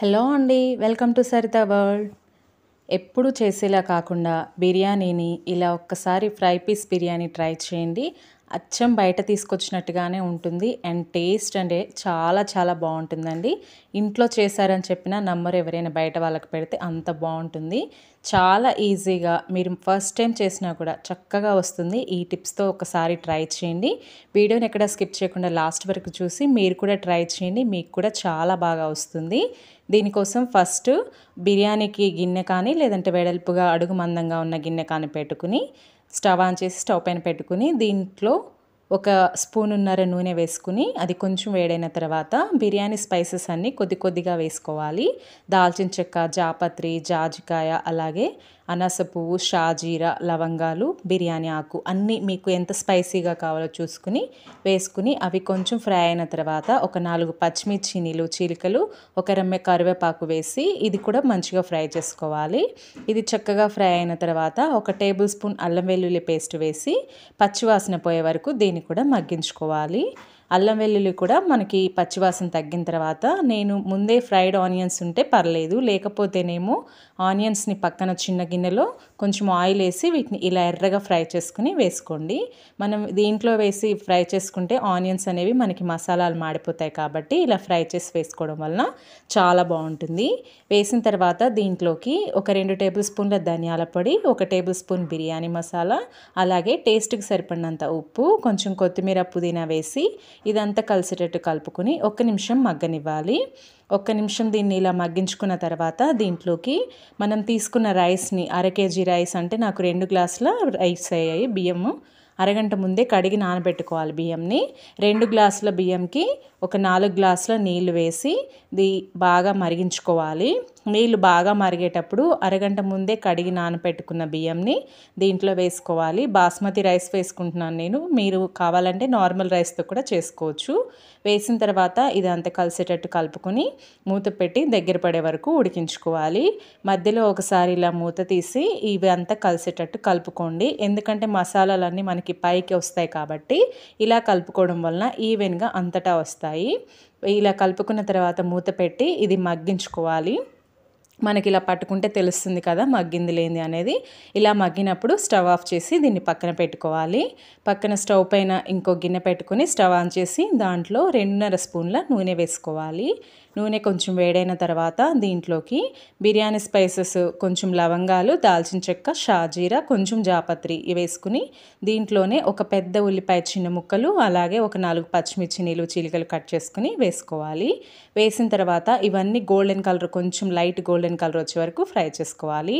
hello అండి welcome to Saritha world ఎప్పుడు చేసేలా కాకుండా బిర్యానీని ఇలా ఒక్కసారి ఫ్రై పీస్ బిర్యానీ ట్రై చేయండి అచ్చం బయట తీసుకొచ్చినట్టుగానే ఉంటుంది అండ్ టేస్ట్ అంటే చాలా చాలా బాగుంటుందండి ఇంట్లో చేశారని చెప్పిన నంబర్ ఎవరైనా బయట వాళ్ళకి పెడితే అంత బాగుంటుంది చాలా ఈజీగా మీరు ఫస్ట్ టైం చేసినా కూడా చక్కగా వస్తుంది ఈ టిప్స్తో ఒకసారి ట్రై చేయండి వీడియోని ఎక్కడ స్కిప్ చేయకుండా లాస్ట్ వరకు చూసి మీరు కూడా ట్రై చేయండి మీకు కూడా చాలా బాగా వస్తుంది దీనికోసం ఫస్ట్ బిర్యానీకి గిన్నె కానీ లేదంటే వెడల్పుగా అడుగు మందంగా ఉన్న గిన్నె కానీ పెట్టుకుని స్టవ్ ఆన్ చేసి స్టవ్ పైన పెట్టుకుని దీంట్లో ఒక స్పూనున్నర నూనె వేసుకుని అది కొంచెం వేడైన తర్వాత బిర్యానీ స్పైసెస్ అన్నీ కొద్ది కొద్దిగా వేసుకోవాలి దాల్చిన చెక్క జాపత్రి జాజికాయ అలాగే అనాస పువ్వు షాజీరా లవంగాలు బిర్యానీ ఆకు అన్నీ మీకు ఎంత స్పైసీగా కావాలో చూసుకుని వేసుకుని అవి కొంచెం ఫ్రై అయిన తర్వాత ఒక నాలుగు పచ్చిమిర్చి నీళ్ళు చీలికలు ఒక రమ్మె కరివేపాకు వేసి ఇది కూడా మంచిగా ఫ్రై చేసుకోవాలి ఇది చక్కగా ఫ్రై అయిన తర్వాత ఒక టేబుల్ స్పూన్ అల్లం వెల్లుల్లి పేస్ట్ వేసి పచ్చివాసన పోయే వరకు దీన్ని కూడా మగ్గించుకోవాలి అల్లం వెల్లుల్లి కూడా మనకి పచ్చివాసన తగ్గిన తర్వాత నేను ముందే ఫ్రైడ్ ఆనియన్స్ ఉంటే పర్లేదు లేకపోతేనేమో ఆనియన్స్ని పక్కన చిన్న గిన్నెలో కొంచెం ఆయిల్ వేసి వీటిని ఇలా ఎర్రగా ఫ్రై చేసుకుని వేసుకోండి మనం దీంట్లో వేసి ఫ్రై చేసుకుంటే ఆనియన్స్ అనేవి మనకి మసాలాలు మాడిపోతాయి కాబట్టి ఇలా ఫ్రై చేసి వేసుకోవడం వలన చాలా బాగుంటుంది వేసిన తర్వాత దీంట్లోకి ఒక రెండు టేబుల్ స్పూన్ల ధనియాల పొడి ఒక టేబుల్ స్పూన్ బిర్యానీ మసాలా అలాగే టేస్ట్కి సరిపడినంత ఉప్పు కొంచెం కొత్తిమీర పుదీనా వేసి ఇదంతా కలిసేటట్టు కలుపుకుని ఒక్క నిమిషం మగ్గనివ్వాలి ఒక్క నిమిషం దీన్ని ఇలా మగ్గించుకున్న తర్వాత దీంట్లోకి మనం తీసుకున్న రైస్ని అర కేజీ రైస్ అంటే నాకు రెండు గ్లాసుల రైస్ అయ్యాయి బియ్యము అరగంట ముందే కడిగి నానబెట్టుకోవాలి బియ్యంని రెండు గ్లాసుల బియ్యంకి ఒక నాలుగు గ్లాసుల నీళ్లు వేసి ఇది బాగా మరిగించుకోవాలి నీళ్ళు బాగా మరిగేటప్పుడు అరగంట ముందే కడిగి నానపెట్టుకున్న బియ్యంని దీంట్లో వేసుకోవాలి బాస్మతి రైస్ వేసుకుంటున్నాను నేను మీరు కావాలంటే నార్మల్ రైస్తో కూడా చేసుకోవచ్చు వేసిన తర్వాత ఇది అంత కలిసేటట్టు కలుపుకొని మూత పెట్టి దగ్గర పడే వరకు ఉడికించుకోవాలి మధ్యలో ఒకసారి ఇలా మూత తీసి ఇవి అంతా కలిసేటట్టు కలుపుకోండి ఎందుకంటే మసాలాలన్నీ మనకి పైకి వస్తాయి కాబట్టి ఇలా కలుపుకోవడం వలన ఈవెన్గా అంతటా వస్తాయి ఇలా కలుపుకున్న తర్వాత మూత పెట్టి ఇది మగ్గించుకోవాలి మనకి ఇలా పట్టుకుంటే తెలుస్తుంది కదా మగ్గింది లేని అనేది ఇలా మగ్గినప్పుడు స్టవ్ ఆఫ్ చేసి దీన్ని పక్కన పెట్టుకోవాలి పక్కన స్టవ్ పైన ఇంకో గిన్నె పెట్టుకుని స్టవ్ ఆన్ చేసి దాంట్లో రెండున్నర స్పూన్ల నూనె వేసుకోవాలి నూనె కొంచెం వేడైన తర్వాత దీంట్లోకి బిర్యానీ స్పైసెస్ కొంచెం లవంగాలు దాల్చిన చెక్క షాజీరా కొంచెం జాపత్రి వేసుకుని దీంట్లోనే ఒక పెద్ద ఉల్లిపాయ చిన్న ముక్కలు అలాగే ఒక నాలుగు పచ్చిమిర్చి నీళ్ళు చీలికలు కట్ చేసుకుని వేసుకోవాలి వేసిన తర్వాత ఇవన్నీ గోల్డెన్ కలర్ కొంచెం లైట్ గోల్డెన్ గోల్డెన్ కలర్ వచ్చే వరకు ఫ్రై చేసుకోవాలి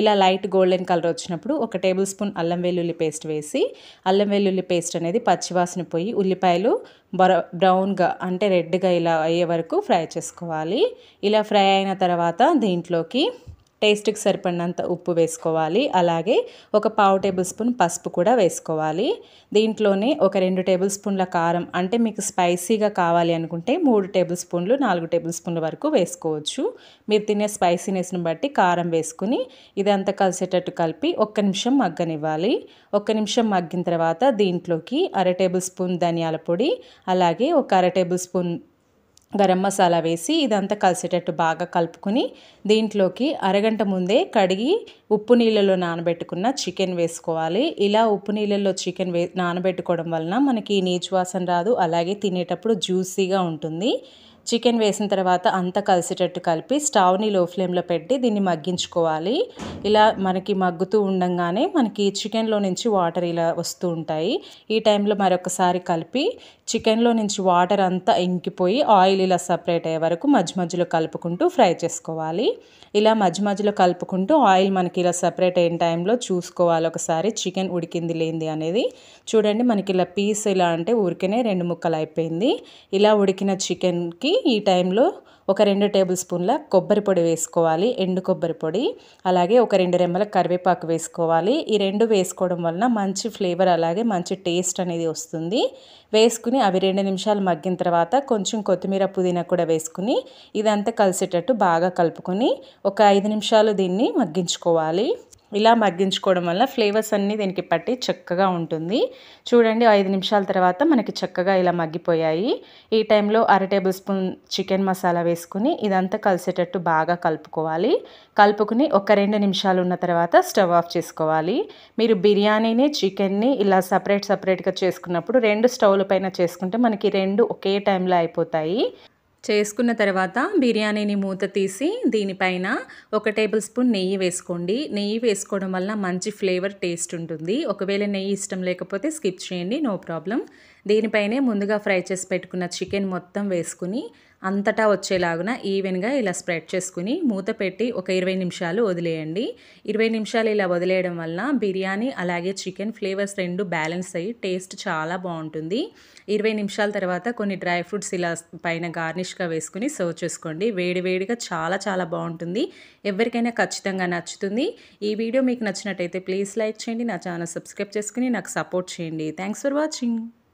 ఇలా లైట్ గోల్డెన్ కలర్ వచ్చినప్పుడు ఒక టేబుల్ స్పూన్ అల్లం వెల్లుల్లి పేస్ట్ వేసి అల్లం వెల్లుల్లి పేస్ట్ అనేది పచ్చివాసన పోయి ఉల్లిపాయలు బ్ర బ్రౌన్గా అంటే రెడ్గా ఇలా అయ్యే వరకు ఫ్రై చేసుకోవాలి ఇలా ఫ్రై అయిన తర్వాత దీంట్లోకి టేస్ట్కి సరిపడినంత ఉప్పు వేసుకోవాలి అలాగే ఒక పావు టేబుల్ స్పూన్ పసుపు కూడా వేసుకోవాలి దీంట్లోనే ఒక రెండు టేబుల్ స్పూన్ల కారం అంటే మీకు స్పైసీగా కావాలి అనుకుంటే మూడు టేబుల్ స్పూన్లు నాలుగు టేబుల్ స్పూన్ల వరకు వేసుకోవచ్చు మీరు తినే స్పైసీనెస్ని బట్టి కారం వేసుకుని ఇదంతా కలిసేటట్టు కలిపి ఒక్క నిమిషం మగ్గనివ్వాలి ఒక్క నిమిషం మగ్గిన తర్వాత దీంట్లోకి అర టేబుల్ స్పూన్ ధనియాల పొడి అలాగే ఒక అర టేబుల్ స్పూన్ గరం మసాలా వేసి ఇదంతా కలిసేటట్టు బాగా కలుపుకుని దీంట్లోకి అరగంట ముందే కడిగి ఉప్పు నీళ్ళలో నానబెట్టుకున్న చికెన్ వేసుకోవాలి ఇలా ఉప్పు నీళ్ళల్లో చికెన్ వే నానబెట్టుకోవడం వలన మనకి నీచు వాసన రాదు అలాగే తినేటప్పుడు జ్యూసీగా ఉంటుంది చికెన్ వేసిన తర్వాత అంతా కలిసేటట్టు కలిపి స్టవ్ని లో ఫ్లేమ్లో పెట్టి దీన్ని మగ్గించుకోవాలి ఇలా మనకి మగ్గుతూ ఉండగానే మనకి చికెన్లో నుంచి వాటర్ ఇలా వస్తూ ఉంటాయి ఈ టైంలో మరొకసారి కలిపి చికెన్లో నుంచి వాటర్ అంతా ఇంకిపోయి ఆయిల్ ఇలా సపరేట్ అయ్యే వరకు మధ్య మధ్యలో కలుపుకుంటూ ఫ్రై చేసుకోవాలి ఇలా మధ్య మధ్యలో కలుపుకుంటూ ఆయిల్ మనకి ఇలా సపరేట్ అయిన టైంలో చూసుకోవాలి ఒకసారి చికెన్ ఉడికింది లేనిది అనేది చూడండి మనకి ఇలా పీస్ ఇలా అంటే ఊరికనే రెండు ముక్కలు అయిపోయింది ఇలా ఉడికిన చికెన్కి దీనికి ఈ టైంలో ఒక రెండు టేబుల్ స్పూన్ల కొబ్బరి పొడి వేసుకోవాలి ఎండు కొబ్బరి పొడి అలాగే ఒక రెండు రెమ్మల కరివేపాకు వేసుకోవాలి ఈ రెండు వేసుకోవడం వలన మంచి ఫ్లేవర్ అలాగే మంచి టేస్ట్ అనేది వస్తుంది వేసుకుని అవి రెండు నిమిషాలు మగ్గిన తర్వాత కొంచెం కొత్తిమీర పుదీనా కూడా వేసుకుని ఇదంతా కలిసేటట్టు బాగా కలుపుకొని ఒక ఐదు నిమిషాలు దీన్ని మగ్గించుకోవాలి ఇలా మగ్గించుకోవడం వల్ల ఫ్లేవర్స్ అన్నీ దీనికి పట్టి చక్కగా ఉంటుంది చూడండి ఐదు నిమిషాల తర్వాత మనకి చక్కగా ఇలా మగ్గిపోయాయి ఈ టైంలో అర టేబుల్ స్పూన్ చికెన్ మసాలా వేసుకుని ఇదంతా కలిసేటట్టు బాగా కలుపుకోవాలి కలుపుకుని ఒక రెండు నిమిషాలు ఉన్న తర్వాత స్టవ్ ఆఫ్ చేసుకోవాలి మీరు బిర్యానీని చికెన్ని ఇలా సపరేట్ సపరేట్గా చేసుకున్నప్పుడు రెండు స్టవ్ల పైన చేసుకుంటే మనకి రెండు ఒకే టైంలో అయిపోతాయి చేసుకున్న తర్వాత బిర్యానీని మూత తీసి దీనిపైన ఒక టేబుల్ స్పూన్ నెయ్యి వేసుకోండి నెయ్యి వేసుకోవడం వల్ల మంచి ఫ్లేవర్ టేస్ట్ ఉంటుంది ఒకవేళ నెయ్యి ఇష్టం లేకపోతే స్కిప్ చేయండి నో ప్రాబ్లం దీనిపైనే ముందుగా ఫ్రై చేసి పెట్టుకున్న చికెన్ మొత్తం వేసుకుని అంతటా వచ్చేలాగున ఈవెన్గా ఇలా స్ప్రెడ్ చేసుకుని మూత పెట్టి ఒక ఇరవై నిమిషాలు వదిలేయండి ఇరవై నిమిషాలు ఇలా వదిలేయడం వల్ల బిర్యానీ అలాగే చికెన్ ఫ్లేవర్స్ రెండు బ్యాలెన్స్ అయ్యి టేస్ట్ చాలా బాగుంటుంది ఇరవై నిమిషాల తర్వాత కొన్ని డ్రై ఫ్రూట్స్ ఇలా పైన గార్నిష్గా వేసుకుని సర్వ్ చేసుకోండి వేడివేడిగా చాలా చాలా బాగుంటుంది ఎవరికైనా ఖచ్చితంగా నచ్చుతుంది ఈ వీడియో మీకు నచ్చినట్టయితే ప్లీజ్ లైక్ చేయండి నా ఛానల్ సబ్స్క్రైబ్ చేసుకుని నాకు సపోర్ట్ చేయండి థ్యాంక్స్ ఫర్ వాచింగ్